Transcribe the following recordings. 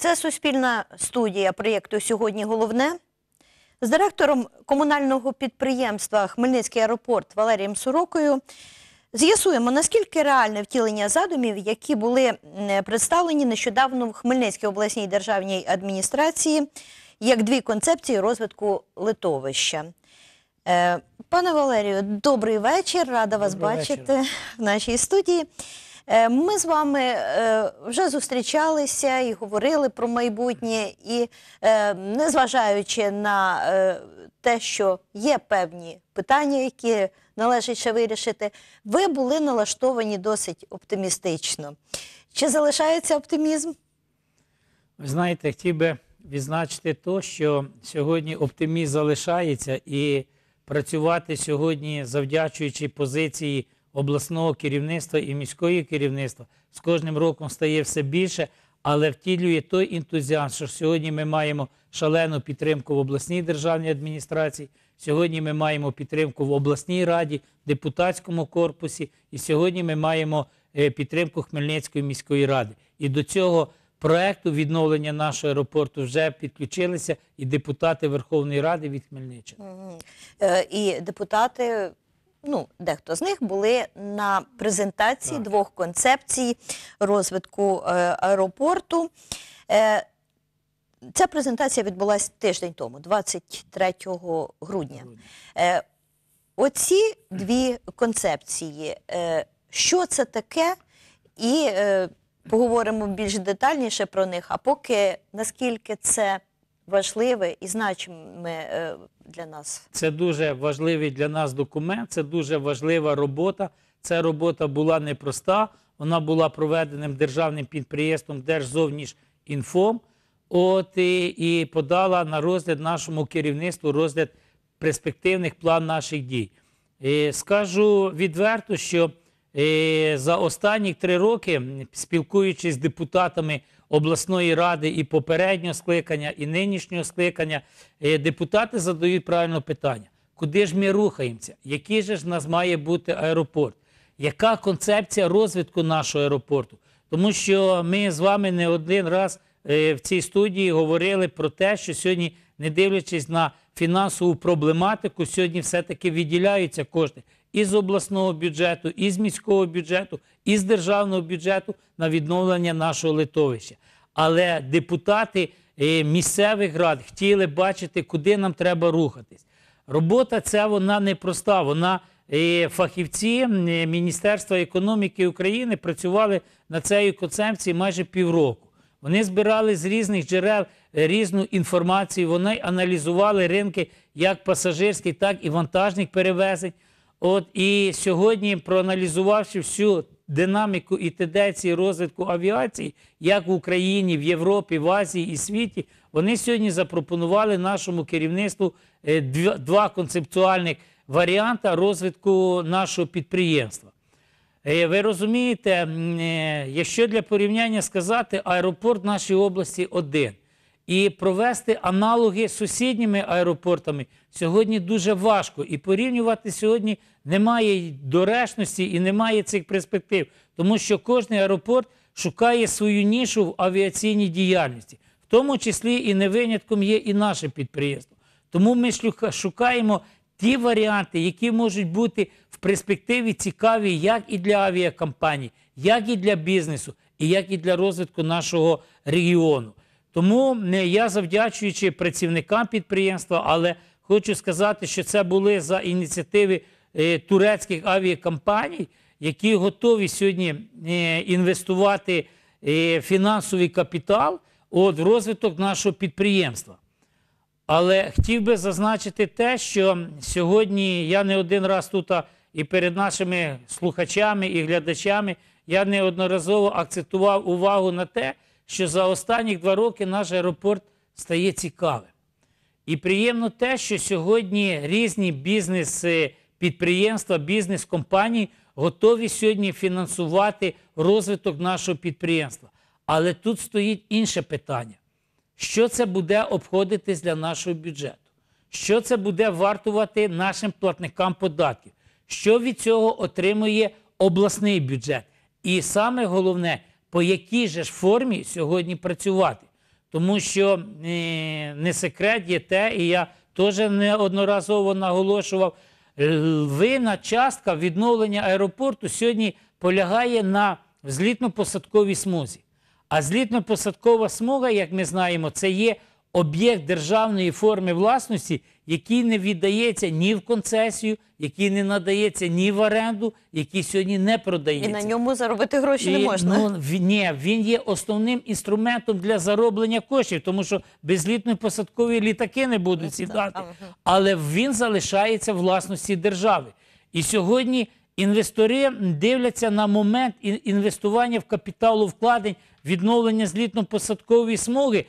Це суспільна студія проєкту Сьогодні головне з директором комунального підприємства Хмельницький аеропорт Валерієм Сорокою. З'ясуємо, наскільки реальне втілення задумів, які були представлені нещодавно в Хмельницькій обласній державній адміністрації, як дві концепції розвитку литовища. Е, пане Валерію, добрий вечір. Рада добрий вас бачити вечір. в нашій студії. Е, ми з вами е, вже зустрічалися і говорили про майбутнє, і е, незважаючи на те, що є певні питання, які належить ще вирішити, ви були налаштовані досить оптимістично. Чи залишається оптимізм? Ви знаєте, хотів би відзначити те, що сьогодні оптимізм залишається і працювати сьогодні, завдячуючи позиції обласного керівництва і міської керівництва з кожним роком стає все більше, але втілює той ентузіазм, що сьогодні ми маємо шалену підтримку в обласній державній адміністрації. Сьогодні ми маємо підтримку в обласній раді, депутатському корпусі, і сьогодні ми маємо е, підтримку Хмельницької міської ради. І до цього проекту відновлення нашого аеропорту вже підключилися і депутати Верховної Ради від Хмельниччини. Е, і депутати ну, дехто з них були на презентації так. двох концепцій розвитку е, аеропорту. Е, Ця презентація відбулася тиждень тому, 23 грудня. Е, оці дві концепції, е, що це таке, і е, поговоримо більш детальніше про них. А поки наскільки це важливе і значиме е, для нас. Це дуже важливий для нас документ, це дуже важлива робота. Ця робота була непроста. Вона була проведена державним підприємством Держзовнішінфом. От і, і подала на розгляд нашому керівництву розгляд перспективних план наших дій. І е, Скажу відверто, що е, за останні три роки, спілкуючись з депутатами обласної ради і попереднього скликання, і нинішнього скликання, е, депутати задають правильне питання: куди ж ми рухаємося? Який же ж в нас має бути аеропорт? Яка концепція розвитку нашого аеропорту? Тому що ми з вами не один раз е, в цій студії говорили про те, що сьогодні, не дивлячись на фінансову проблематику, сьогодні все-таки виділяються кошти і з обласного бюджету, і з міського бюджету, із державного бюджету на відновлення нашого литовища. Але депутати е, місцевих рад хотіли бачити, куди нам треба рухатись. Робота ця вона непроста. Вона е, фахівці е, Міністерства економіки України працювали на цією концепцією майже півроку. Вони збирали з різних джерел різну інформацію. Вони аналізували ринки як пасажирських, так і вантажних перевезень. От і сьогодні, проаналізувавши всю динаміку і тенденції розвитку авіації, як в Україні, в Європі, в Азії і світі, вони сьогодні запропонували нашому керівництву е, два концептуальних варіанти розвитку нашого підприємства. Е, ви розумієте, е, якщо для порівняння сказати, аеропорт в нашій області один. І провести аналоги з сусідніми аеропортами сьогодні дуже важко. І порівнювати сьогодні немає доречності і немає цих перспектив, тому що кожен аеропорт шукає свою нішу в авіаційній діяльності, в тому числі і не винятком є і наше підприємство. Тому ми шукаємо ті варіанти, які можуть бути в перспективі цікаві, як і для авіакомпаній, як і для бізнесу, і як і для розвитку нашого регіону. Тому я завдячуючи працівникам підприємства, але хочу сказати, що це були за ініціативи е, турецьких авіакомпаній, які готові сьогодні е, інвестувати е, фінансовий капітал от, в розвиток нашого підприємства. Але хотів би зазначити те, що сьогодні я не один раз тут і перед нашими слухачами і глядачами я неодноразово акцентував увагу на те що за останні два роки наш аеропорт стає цікавим. І приємно те, що сьогодні різні бізнес-підприємства, бізнес-компанії готові сьогодні фінансувати розвиток нашого підприємства. Але тут стоїть інше питання: що це буде обходитись для нашого бюджету? Що це буде вартувати нашим платникам податків? Що від цього отримує обласний бюджет? І саме головне, по якій же ж формі сьогодні працювати. Тому що е, не секрет є те, і я теж неодноразово наголошував, е, вина частка відновлення аеропорту сьогодні полягає на злітно-посадковій смузі. А злітно-посадкова смуга, як ми знаємо, це є об'єкт державної форми власності, який не віддається ні в концесію, який не надається ні в оренду, який сьогодні не продається. І на ньому заробити гроші І, не можна. Ну, ні, він є основним інструментом для зароблення коштів, тому що безлітно посадкові літаки не будуть ну, сідати. Але він залишається власності держави. І сьогодні інвестори дивляться на момент інвестування в капіталу вкладень, відновлення злітно-посадкової смуги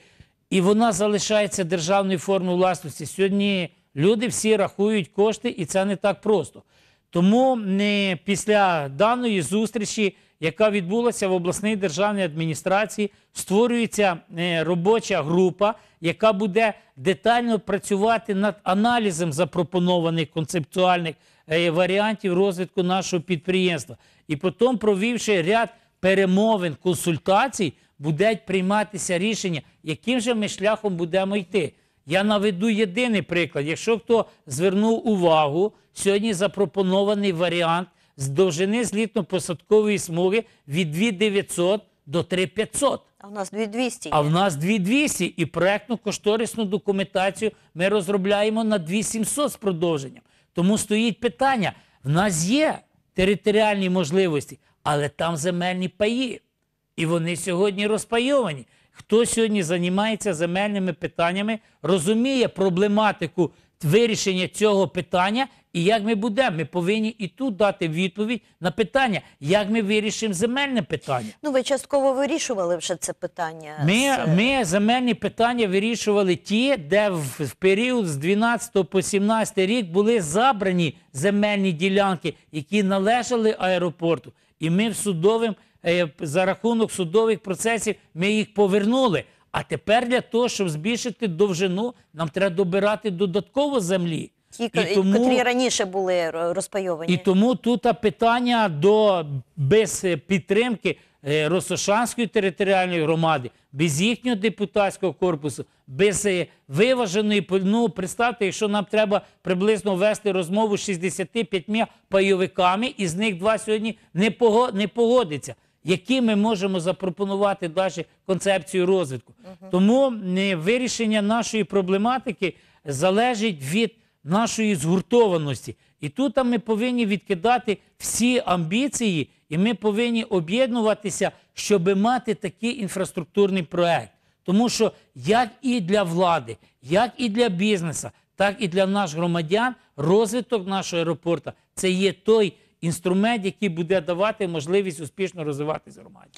і вона залишається державною формою власності. Сьогодні люди всі рахують кошти, і це не так просто. Тому не після даної зустрічі, яка відбулася в обласній державній адміністрації, створюється е, робоча група, яка буде детально працювати над аналізом запропонованих концептуальних е, варіантів розвитку нашого підприємства. І потім, провівши ряд перемовин, консультацій, будуть прийматися рішення, яким же ми шляхом будемо йти. Я наведу єдиний приклад. Якщо хто звернув увагу, сьогодні запропонований варіант з довжини злітно-посадкової смуги від 2900 до 3500. А в нас 2200. А в нас 2200. І проєктну кошторисну документацію ми розробляємо на 2700 з продовженням. Тому стоїть питання: в нас є територіальні можливості, але там земельні паї. І вони сьогодні розпайовані. Хто сьогодні займається земельними питаннями, розуміє проблематику вирішення цього питання і як ми будемо. Ми повинні і тут дати відповідь на питання, як ми вирішимо земельне питання. Ну, ви частково вирішували вже це питання. Ми е, ми земельні питання вирішували ті, де в, в період з 12 по 17 рік були забрані земельні ділянки, які належали аеропорту, і ми в судовим. Е, за рахунок судових процесів ми їх повернули. А тепер для того, щоб збільшити довжину, нам треба добирати додатково землі. Ті, і котрі раніше були розпайовані. І тому тут питання до без підтримки е, Росошанської територіальної громади, без їхнього депутатського корпусу, без е, виваженої ну, представте, якщо нам треба приблизно вести розмову з 65 пайовиками, і з них два сьогодні не погодиться які ми можемо запропонувати далі концепцію розвитку. Угу. Тому е, вирішення нашої проблематики залежить від нашої згуртованості. І тут ми повинні відкидати всі амбіції, і ми повинні об'єднуватися, щоб мати такий інфраструктурний проєкт. Тому що як і для влади, як і для бізнесу, так і для наших громадян розвиток нашого аеропорту це є той інструмент, який буде давати можливість успішно розвиватися громаді.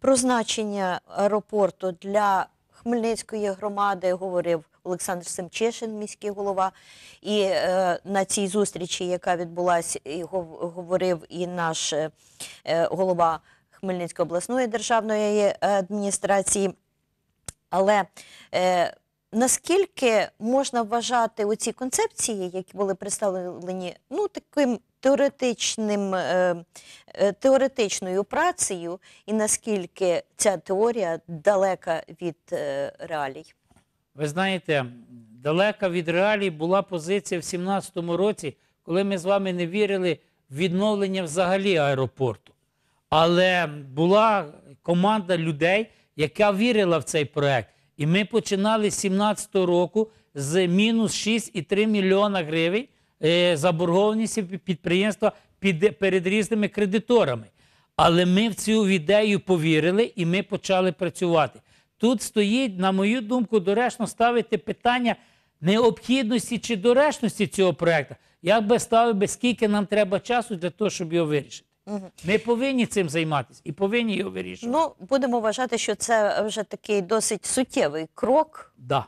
Про значення аеропорту для Хмельницької громади говорив Олександр Семчишин, міський голова. І е, на цій зустрічі, яка відбулася, і говорив і наш е, е, голова Хмельницької обласної державної е, адміністрації. Але е, наскільки можна вважати оці концепції, які були представлені, ну таким теоретичним, е, е, теоретичною працею і наскільки ця теорія далека від е, реалій? Ви знаєте, далека від реалій була позиція в 2017 році, коли ми з вами не вірили в відновлення взагалі аеропорту. Але була команда людей, яка вірила в цей проект. І ми починали з 17-го року з мінус 6,3 мільйона гривень. Е, заборгованість підприємства перед різними кредиторами. Але ми в цю ідею повірили і ми почали працювати. Тут стоїть, на мою думку, доречно ставити питання необхідності чи доречності цього проєкту. Я би ставив скільки нам треба часу для того, щоб його вирішити. Ми повинні цим займатися і повинні його вирішувати. Ну, будемо вважати, що це вже такий досить суттєвий крок. Да.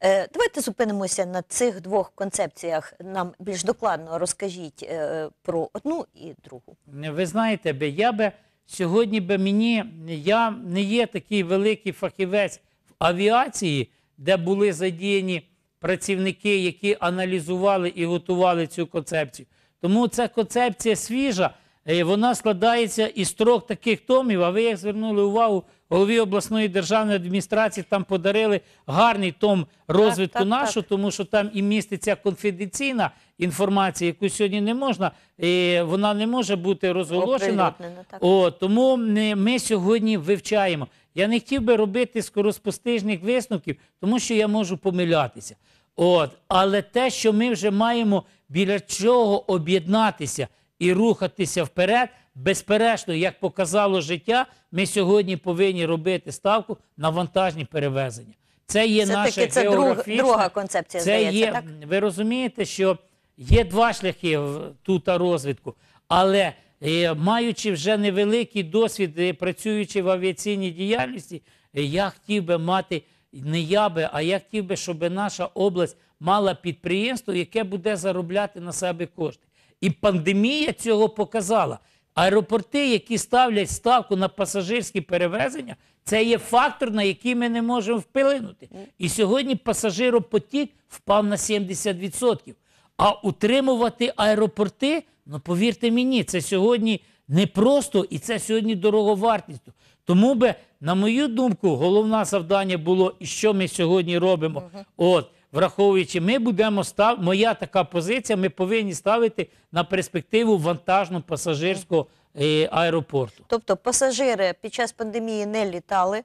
Е, давайте зупинимося на цих двох концепціях. Нам більш докладно розкажіть е, про одну і другу. Ви знаєте, би я би сьогодні би мені я не є такий великий фахівець в авіації, де були задіяні працівники, які аналізували і готували цю концепцію. Тому ця концепція свіжа, е, вона складається із трьох таких томів. А ви як звернули увагу? голові обласної державної адміністрації там подарили гарний том розвитку так, так, нашу, так. тому що там і міститься конфіденційна інформація, яку сьогодні не можна, і вона не може бути розголошена. О, тому е, ми сьогодні вивчаємо. Я не хотів би робити скороспостижних висновків, тому що я можу помилятися. От, але те, що ми вже маємо біля чого об'єднатися і рухатися вперед, безперечно, як показало життя, ми сьогодні повинні робити ставку на вантажні перевезення. Це є це наша це географічна... друга концепція. Це здається, є, так? Ви розумієте, що є два шляхи тут розвитку, але е, маючи вже невеликий досвід, е, працюючи в авіаційній діяльності, е, я хотів би мати не я би, а я хотів би, щоб наша область мала підприємство, яке буде заробляти на себе кошти. І пандемія цього показала. Аеропорти, які ставлять ставку на пасажирські перевезення, це є фактор, на який ми не можемо вплинути. І сьогодні пасажиропотік впав на 70%. А утримувати аеропорти, ну повірте мені, це сьогодні непросто і це сьогодні дороговартість. Тому би, на мою думку, головне завдання було, і що ми сьогодні робимо. От враховуючи, ми будемо став... моя така позиція, ми повинні ставити на перспективу вантажного пасажирського е, аеропорту. Тобто пасажири під час пандемії не літали,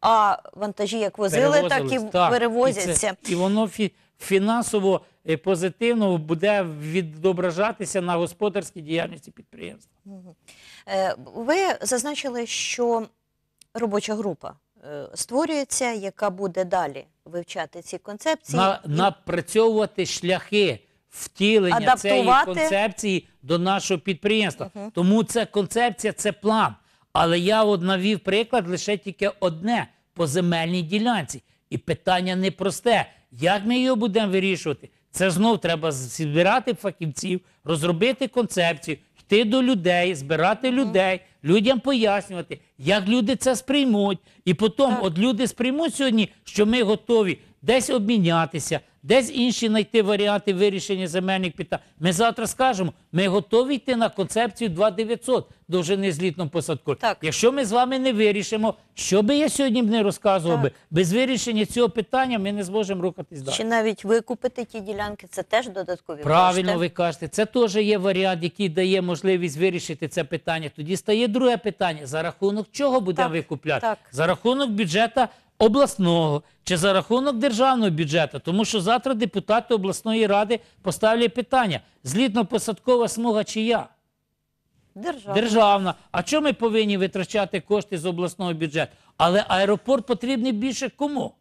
а вантажі як возили, так і так, перевозяться. І, це, і воно фі... фінансово е, позитивно буде відображатися на господарській діяльності підприємства. Е, ви зазначили, що робоча група. Е, створюється, яка буде далі вивчати ці концепції, На, напрацьовувати шляхи втілення Адаптувати. цієї концепції до нашого підприємства. Мгм. Тому це концепція, це план. Але я от навів приклад лише тільки одне по земельній ділянці. І питання непросте. Як ми його будемо вирішувати? Це знов треба зібрати фахівців, розробити концепцію, йти до людей, збирати людей, людям пояснювати, як люди це сприймуть. І потім, от люди сприймуть сьогодні, що ми готові десь обмінятися десь інші знайти варіанти вирішення земельних питань. Ми завтра скажемо, ми готові йти на концепцію 2900 довжини злітно посадку. Так. Якщо ми з вами не вирішимо, що би я сьогодні не розказував би, без вирішення цього питання ми не зможемо рухатись далі. Чи навіть викупити ті ділянки, це теж додаткові правильно кошти? ви кажете. Це теж є варіант, який дає можливість вирішити це питання. Тоді стає друге питання: за рахунок чого будемо викупляти? Так. За рахунок бюджету обласного чи за рахунок державного бюджету, тому що завтра депутати обласної ради поставлять питання: злітно-посадкова смуга чия? Державна. Державна. А чому ми повинні витрачати кошти з обласного бюджету? Але аеропорт потрібний більше кому?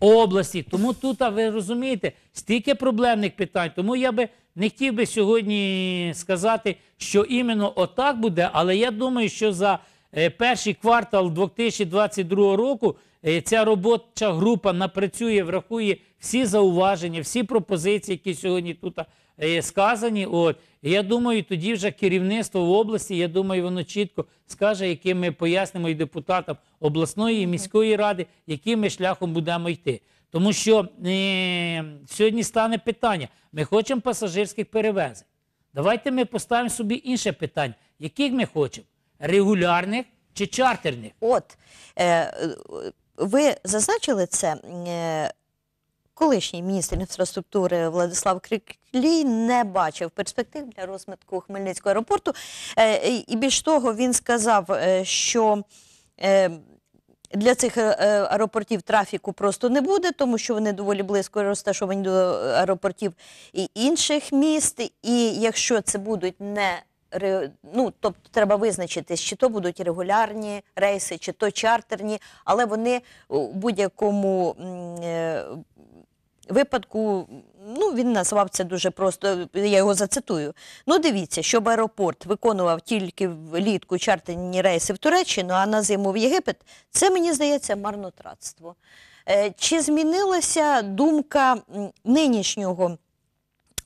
Області. Тому тут, а ви розумієте, стільки проблемних питань. Тому я би не хотів би сьогодні сказати, що іменно отак буде, але я думаю, що за е, перший квартал 2022 року Е, ця робоча група напрацює, врахує всі зауваження, всі пропозиції, які сьогодні тут е, сказані. От я думаю, тоді вже керівництво в області, я думаю, воно чітко скаже, яким ми пояснимо і депутатам обласної і міської ради, яким ми шляхом будемо йти. Тому що е, сьогодні стане питання: ми хочемо пасажирських перевезень. Давайте ми поставимо собі інше питання, яких ми хочемо: регулярних чи чартерних? От. Е, ви зазначили це. Е, колишній міністр інфраструктури Владислав Криклій не бачив перспектив для розмитку Хмельницького аеропорту. Е, і більш того, він сказав, е, що для цих аеропортів трафіку просто не буде, тому що вони доволі близько розташовані до аеропортів і інших міст. І якщо це будуть не ну, тобто треба визначитись, чи то будуть регулярні рейси, чи то чартерні, але вони у будь-якому е, випадку, ну він назвав це дуже просто, я його зацитую. Ну, дивіться, щоб аеропорт виконував тільки влітку чартерні рейси в Туреччину, а на зиму в Єгипет, це мені здається марнотратство. Е, чи змінилася думка нинішнього?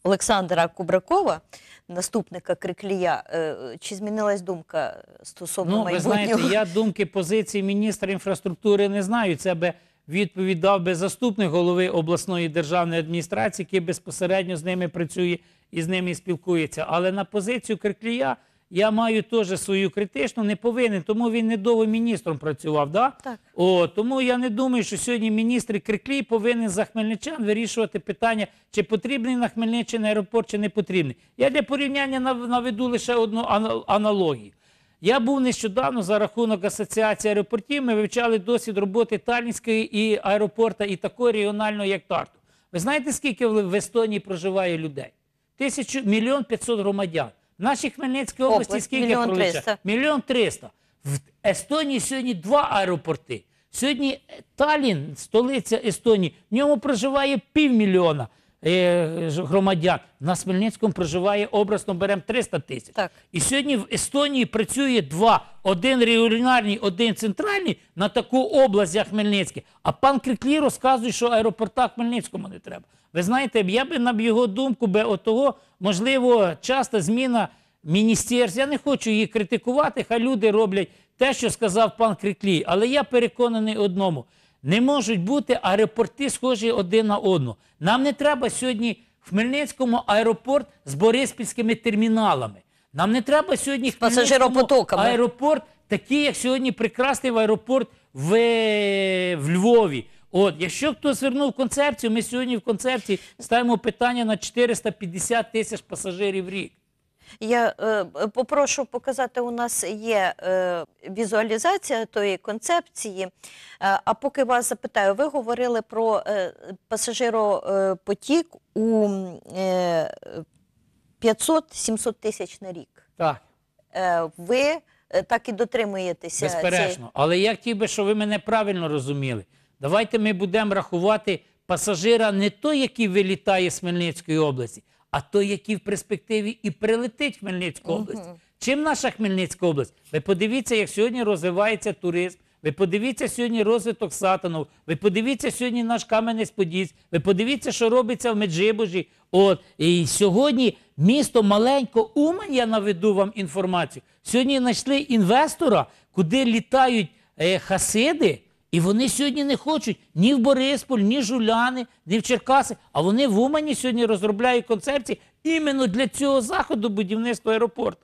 Олександра Кубракова, наступника Криклія, е, чи змінилась думка стосовно ну, майбутнього? ви знаєте, я думки позиції міністра інфраструктури не знаю. Це би відповідав би заступник голови обласної державної адміністрації, який безпосередньо з ними працює і з ними спілкується. Але на позицію Криклія – я маю теж свою критичну, не повинен, тому він не довго міністром працював. Да? Так. О, Тому я не думаю, що сьогодні міністр Криклі повинен за хмельничан вирішувати питання, чи потрібний на Хмельниччині аеропорт, чи не потрібний. Я для порівняння наведу лише одну аналогію. Я був нещодавно за рахунок асоціації аеропортів. Ми вивчали досвід роботи Талінської і аеропорта, і такої регіонального, як Тарту. Ви знаєте, скільки в Естонії проживає людей? Тисячу мільйон п'ятсот громадян нашій Хмельницькій області Область, скільки мільйон провіча? 300. Мільйон триста. В Естонії сьогодні два аеропорти. Сьогодні Талін, столиця Естонії, в ньому проживає півмільйона. Е, громадян. На Смельницькому проживає образно беремо 300 тисяч. Так. І сьогодні в Естонії працює два: один регіональний, один центральний на таку область, як Хмельницький. А пан Криклі розказує, що аеропорта Хмельницькому не треба. Ви знаєте, я би на його думку би отого, можливо, часто зміна міністерств. Я не хочу її критикувати. Хай люди роблять те, що сказав пан Криклій. Але я переконаний одному не можуть бути аеропорти, схожі один на одного. Нам не треба сьогодні в Хмельницькому аеропорт з бориспільськими терміналами. Нам не треба сьогодні в Хмельницькому аеропорт, такий, як сьогодні прекрасний аеропорт в, в Львові. От, якщо хто звернув концепцію, ми сьогодні в концепції ставимо питання на 450 тисяч пасажирів в рік. Я е, е, попрошу показати, у нас є е, візуалізація тої концепції. Е, а поки вас запитаю, ви говорили про е, пасажиропотік у е, 500-700 тисяч на рік. Так. Е, ви е, так і дотримуєтеся. Безперечно. Цієї... Але я хотів би, щоб ви мене правильно розуміли. Давайте ми будемо рахувати пасажира не той, який вилітає з Хмельницької області, а той, який в перспективі і прилетить в Хмельницьку область. Угу. Чим наша Хмельницька область? Ви подивіться, як сьогодні розвивається туризм. Ви подивіться сьогодні розвиток Сатанов, ви подивіться сьогодні наш Кам'янець-Подільськ, ви подивіться, що робиться в Меджибужі. От і сьогодні місто маленько Умань, я наведу вам інформацію. Сьогодні знайшли інвестора, куди літають е, хасиди. І вони сьогодні не хочуть ні в Борисполь, ні Жуляни, ні в Черкаси. А вони в Умані сьогодні розробляють концепції іменно для цього заходу будівництва аеропорту.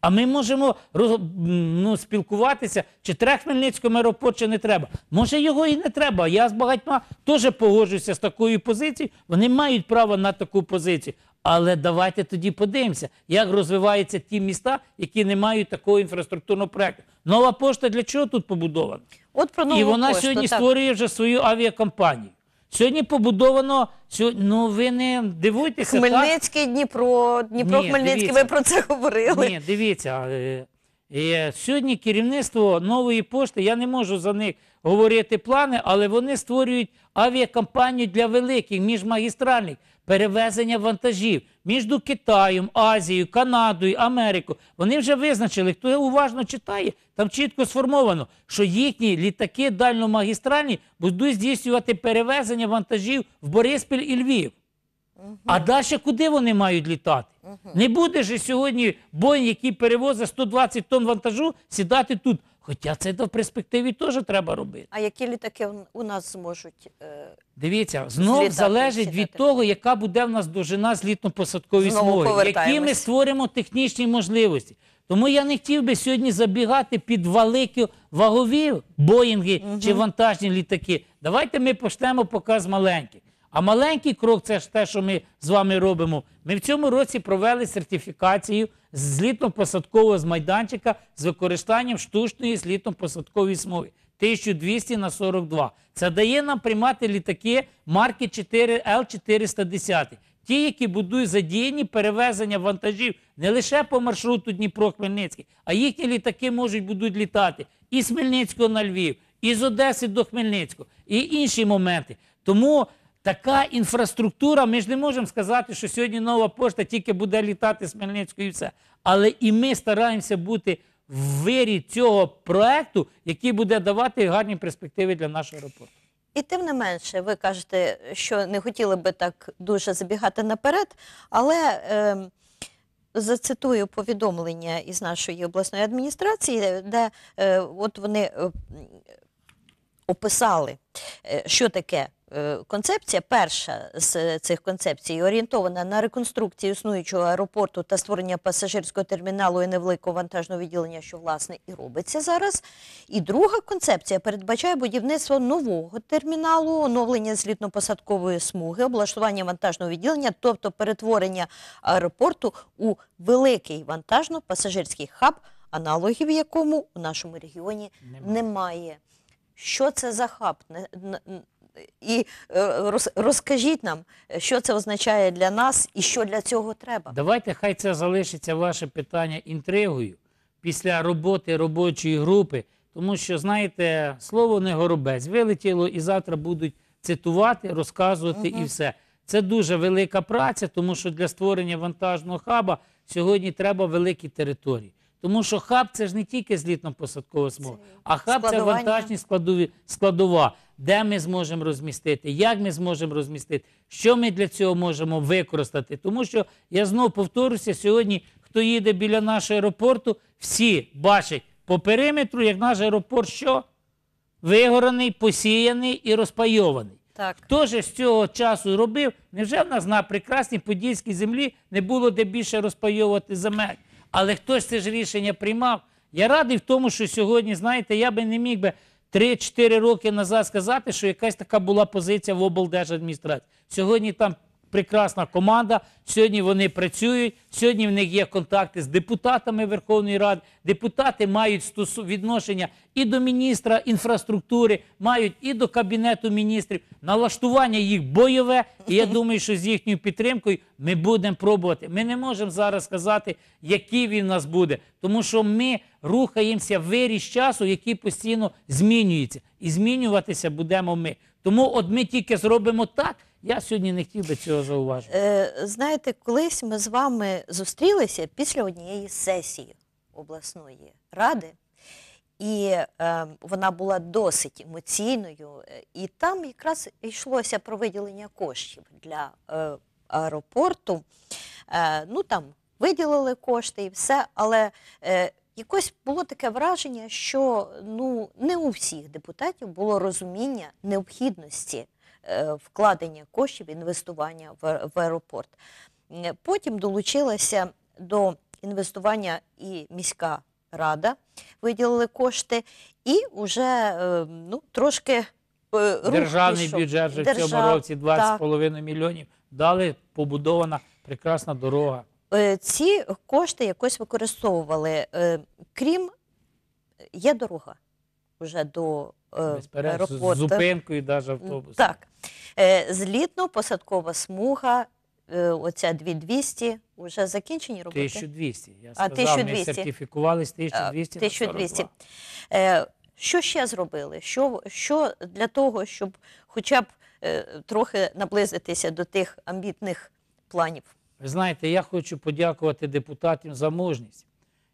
А ми можемо роз... ну, спілкуватися, чи треба Хмельницькому аеропорт, чи не треба. Може його і не треба. Я з багатьма теж погоджуюся з такою позицією. Вони мають право на таку позицію. Але давайте тоді подивимося, як розвиваються ті міста, які не мають такого інфраструктурного проекту. Нова пошта для чого тут побудована? От про нову І вона пошту, сьогодні так. створює вже свою авіакомпанію. Сьогодні побудовано сьогодні, ну ви не дивуйтеся. так? Хмельницький, Дніпро, Дніпро, Хмельницький, ви про це говорили. Ні, дивіться. Е, і е, Сьогодні керівництво нової пошти, я не можу за них говорити плани, але вони створюють авіакомпанію для великих міжмагістральних перевезення вантажів між Китаєм, Азією, Канадою, Америкою. Вони вже визначили, хто уважно читає, там чітко сформовано, що їхні літаки дальномагістральні будуть здійснювати перевезення вантажів в Бориспіль і Львів. А далі куди вони мають літати? Не буде ж сьогодні Боїнг, який перевозить 120 тонн вантажу, сідати тут. Хоча це в перспективі теж треба робити. А які літаки у нас зможуть? Е, Дивіться, знов залежить від того, яка буде в нас довжина злітно-посадкової смуги, які ми створимо технічні можливості. Тому я не хотів би сьогодні забігати під великі вагові боїнги чи вантажні літаки. Давайте ми почнемо показ з маленьких. А маленький крок це ж те, що ми з вами робимо. Ми в цьому році провели сертифікацію з злітно-посадкового з майданчика з використанням штучної злітно-посадкової смови 1200 на 42. Це дає нам приймати літаки марки 4 l 410 Ті, які будуть задіяні перевезення вантажів не лише по маршруту Дніпро-Хмельницький, а їхні літаки можуть будуть літати з Хмельницького на Львів, і з Одеси до Хмельницького і інші моменти. Тому Така інфраструктура, ми ж не можемо сказати, що сьогодні нова пошта тільки буде літати з Хмельницької і все. Але і ми стараємося бути в вирі цього проекту, який буде давати гарні перспективи для нашого аеропорту. І тим не менше, ви кажете, що не хотіли би так дуже забігати наперед, але е, зацитую повідомлення із нашої обласної адміністрації, де е, от вони е, описали, е, що таке. Е, концепція перша з цих концепцій орієнтована на реконструкцію існуючого аеропорту та створення пасажирського терміналу і невеликого вантажного відділення, що власне і робиться зараз. І друга концепція передбачає будівництво нового терміналу, оновлення злітно-посадкової смуги, облаштування вантажного відділення, тобто перетворення аеропорту у великий вантажно-пасажирський хаб, аналогів якому у нашому регіоні немає. немає. Що це за хаб? І е, роз, розкажіть нам, що це означає для нас і що для цього треба. Давайте хай це залишиться ваше питання інтригою після роботи робочої групи, тому що, знаєте, слово не горобець вилетіло і завтра будуть цитувати, розказувати угу. і все. Це дуже велика праця, тому що для створення вантажного хаба сьогодні треба великі території. Тому що хаб це ж не тільки злітно-посадкова смуга, а хаб це вантажні складові складова де ми зможемо розмістити, як ми зможемо розмістити, що ми для цього можемо використати. Тому що я знову повторюся, сьогодні, хто їде біля нашого аеропорту, всі бачать по периметру, як наш аеропорт що вигораний, посіяний і розпайований. Так. Хто же з цього часу робив? Невже в нас на прекрасній подільській землі не було де більше розпайовувати земель? Але хтось це ж рішення приймав? Я радий в тому, що сьогодні, знаєте, я би не міг би 3-4 роки назад сказати, що якась така була позиція в облдержадміністрації. Сьогодні там прекрасна команда. Сьогодні вони працюють. Сьогодні в них є контакти з депутатами Верховної Ради. Депутати мають стосу відношення і до міністра інфраструктури, мають і до кабінету міністрів. Налаштування їх бойове. І я думаю, що з їхньою підтримкою ми будемо пробувати. Ми не можемо зараз сказати, який він у нас буде, тому що ми рухаємося в виріс часу, який постійно змінюється, і змінюватися будемо ми. Тому от ми тільки зробимо так. Я сьогодні не хотів би цього зауважити. Е, знаєте, колись ми з вами зустрілися після однієї сесії обласної ради, і е, вона була досить емоційною, е, і там якраз йшлося про виділення коштів для е, аеропорту. Е, ну там виділили кошти і все, але е, якось було таке враження, що ну не у всіх депутатів було розуміння необхідності. Е, вкладення коштів, інвестування в аеропорт. Потім долучилася до інвестування і міська рада, виділили кошти, і вже е, ну, трошки е, державний пішов. бюджет вже Держав, в цьому році 20,5 мільйонів. Дали побудована прекрасна дорога. Ці кошти якось використовували. Крім є дорога вже до Е, аеропорт. З зупинкою навіть автобусу. Так. Е, Злітно-посадкова смуга, е, оця 2200, вже закінчені роботи? 1200. Я сказав, а 1200. ми сертифікувались 1200 1200. Що ще зробили? Що, що для того, щоб хоча б трохи наблизитися до тих амбітних планів? Ви знаєте, я хочу подякувати депутатам за мужність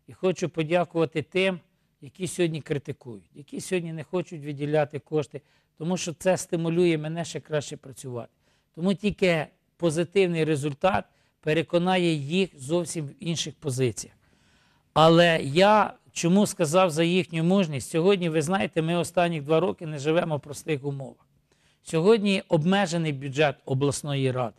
і хочу подякувати тим, які сьогодні критикують, які сьогодні не хочуть виділяти кошти, тому що це стимулює мене ще краще працювати. Тому тільки позитивний результат переконає їх зовсім в інших позиціях. Але я чому сказав за їхню мужність? Сьогодні, ви знаєте, ми останні два роки не живемо в простих умовах. Сьогодні обмежений бюджет обласної ради.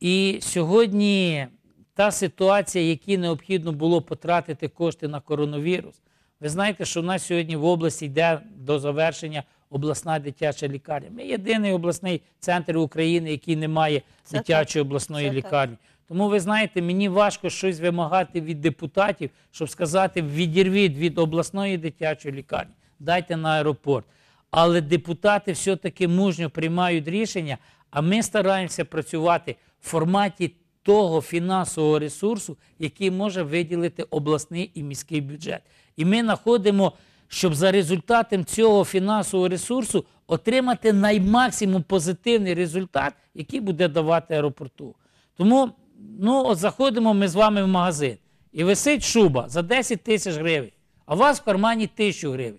І сьогодні та ситуація, які необхідно було потратити кошти на коронавірус, ви знаєте, що в нас сьогодні в області йде до завершення обласна дитяча лікарня. Ми єдиний обласний центр України, який не має це дитячої так. обласної це лікарні. Так. Тому ви знаєте, мені важко щось вимагати від депутатів, щоб сказати, відірвіть від обласної дитячої лікарні, дайте на аеропорт. Але депутати все-таки мужньо приймають рішення, а ми стараємося працювати в форматі того фінансового ресурсу, який може виділити обласний і міський бюджет. І ми знаходимо, щоб за результатом цього фінансового ресурсу отримати наймаксимум позитивний результат, який буде давати аеропорту. Тому ну, от заходимо ми з вами в магазин і висить шуба за 10 тисяч гривень, а у вас в кармані тисячу гривень.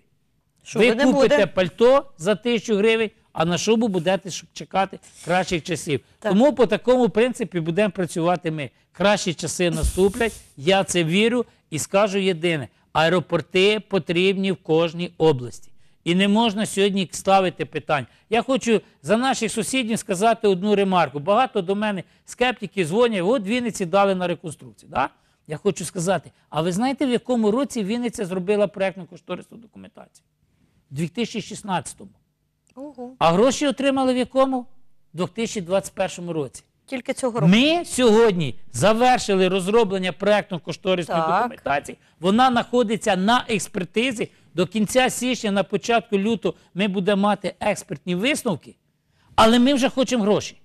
Що ви купите буде? пальто за тисячу гривень, а на що ви будете чекати кращих часів? Так. Тому по такому принципі будемо працювати ми. Кращі часи наступлять. Я це вірю і скажу єдине: аеропорти потрібні в кожній області. І не можна сьогодні ставити питань. Я хочу за наших сусідів сказати одну ремарку. Багато до мене скептиків дзвонять, от Вінниці дали на реконструкцію. Да? Я хочу сказати, а ви знаєте, в якому році Вінниця зробила проєктну кошторисну документацію? У 2016 му а гроші отримали в якому? У 2021 році. Тільки цього року. Ми сьогодні завершили розроблення проєктно-кошторисної документації. Вона знаходиться на експертизі. До кінця січня, на початку лютого, ми будемо мати експертні висновки, але ми вже хочемо гроші.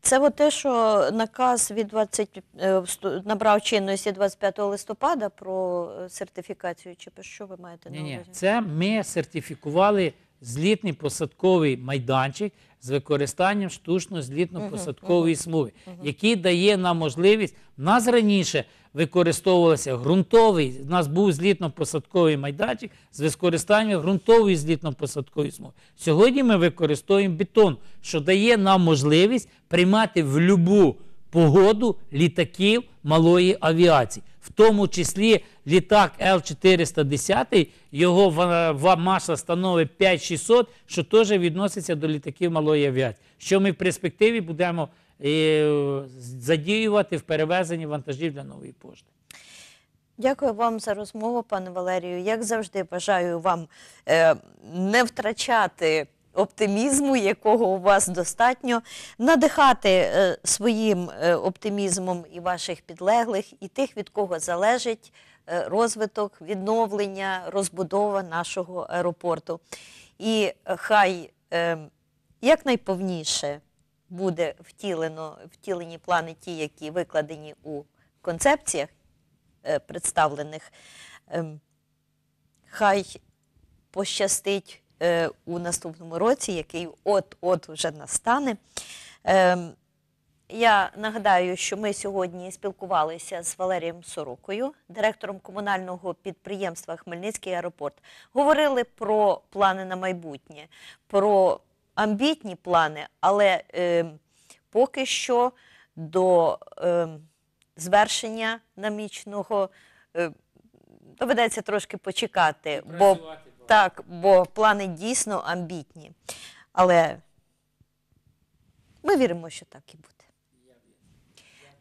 Це от те, що наказ від 20, е, набрав чинності 25 листопада про е, сертифікацію. Чи що ви маєте на увазі? Ні, ні, Це ми сертифікували злітний посадковий майданчик з використанням штучно-злітно-посадкової смуги, який дає нам можливість в нас раніше використовувався ґрунтовий. У нас був злітно-посадковий майданчик з використанням ґрунтової злітно-посадкової смуги. Сьогодні ми використовуємо бетон, що дає нам можливість приймати в любу погоду літаків малої авіації в тому числі літак Л-410, його маса становить 5600, що теж відноситься до літаків малої авіації, що ми в перспективі будемо е, задіювати в перевезенні вантажів для нової пошти. Дякую вам за розмову, пане Валерію. Як завжди, бажаю вам е, не втрачати оптимізму, якого у вас достатньо, надихати е, своїм е, оптимізмом і ваших підлеглих, і тих, від кого залежить е, розвиток, відновлення, розбудова нашого аеропорту. І хай якнайповніше буде втілено втілені плани, ті, які викладені у концепціях представлених. Ем, хай пощастить Е, у наступному році, який от-от вже настане. Ем, я нагадаю, що ми сьогодні спілкувалися з Валерієм Сорокою, директором комунального підприємства Хмельницький аеропорт. Говорили про плани на майбутнє, про амбітні плани, але е, поки що до е, звершення намічного е, доведеться трошки почекати. бо... Так, бо плани дійсно амбітні. Але ми віримо, що так і буде.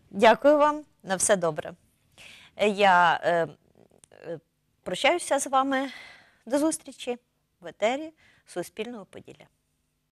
Дякую вам на все добре. Я е, е прощаюся з вами до зустрічі в етері Суспільного Поділля.